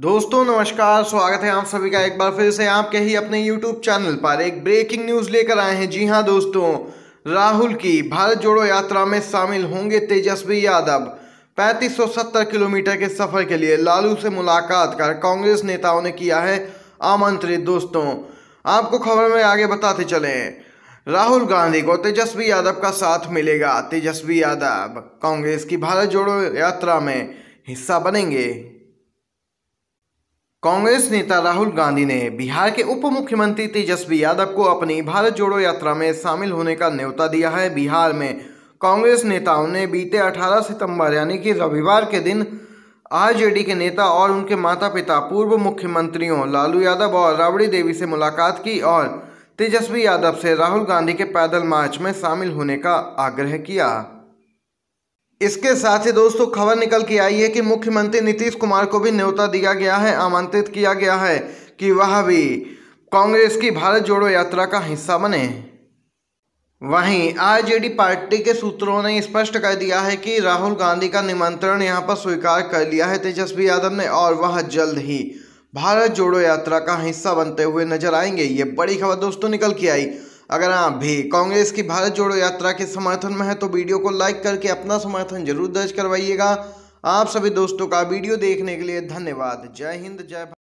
दोस्तों नमस्कार स्वागत है आप सभी का एक बार फिर से आपके ही अपने YouTube चैनल पर एक ब्रेकिंग न्यूज़ लेकर आए हैं जी हाँ दोस्तों राहुल की भारत जोड़ो यात्रा में शामिल होंगे तेजस्वी यादव 3570 किलोमीटर के सफर के लिए लालू से मुलाकात कर कांग्रेस नेताओं ने किया है आमंत्रित दोस्तों आपको खबर में आगे बताते चले राहुल गांधी को तेजस्वी यादव का साथ मिलेगा तेजस्वी यादव कांग्रेस की भारत जोड़ो यात्रा में हिस्सा बनेंगे कांग्रेस नेता राहुल गांधी ने बिहार के उप मुख्यमंत्री तेजस्वी यादव को अपनी भारत जोड़ो यात्रा में शामिल होने का न्यौता दिया है बिहार में कांग्रेस नेताओं ने बीते 18 सितंबर यानी कि रविवार के दिन आरजेडी के नेता और उनके माता पिता पूर्व मुख्यमंत्रियों लालू यादव और राबड़ी देवी से मुलाकात की और तेजस्वी यादव से राहुल गांधी के पैदल मार्च में शामिल होने का आग्रह किया इसके साथ ही दोस्तों खबर निकल के आई है कि मुख्यमंत्री नीतीश कुमार को भी न्योता दिया गया है आमंत्रित किया गया है कि वह भी कांग्रेस की भारत जोड़ो यात्रा का हिस्सा बने वहीं आरजेडी पार्टी के सूत्रों ने स्पष्ट कर दिया है कि राहुल गांधी का निमंत्रण यहां पर स्वीकार कर लिया है तेजस्वी यादव ने और वह जल्द ही भारत जोड़ो यात्रा का हिस्सा बनते हुए नजर आएंगे ये बड़ी खबर दोस्तों निकल के आई अगर आप भी कांग्रेस की भारत जोड़ो यात्रा के समर्थन में है तो वीडियो को लाइक करके अपना समर्थन जरूर दर्ज करवाइएगा आप सभी दोस्तों का वीडियो देखने के लिए धन्यवाद जय हिंद जय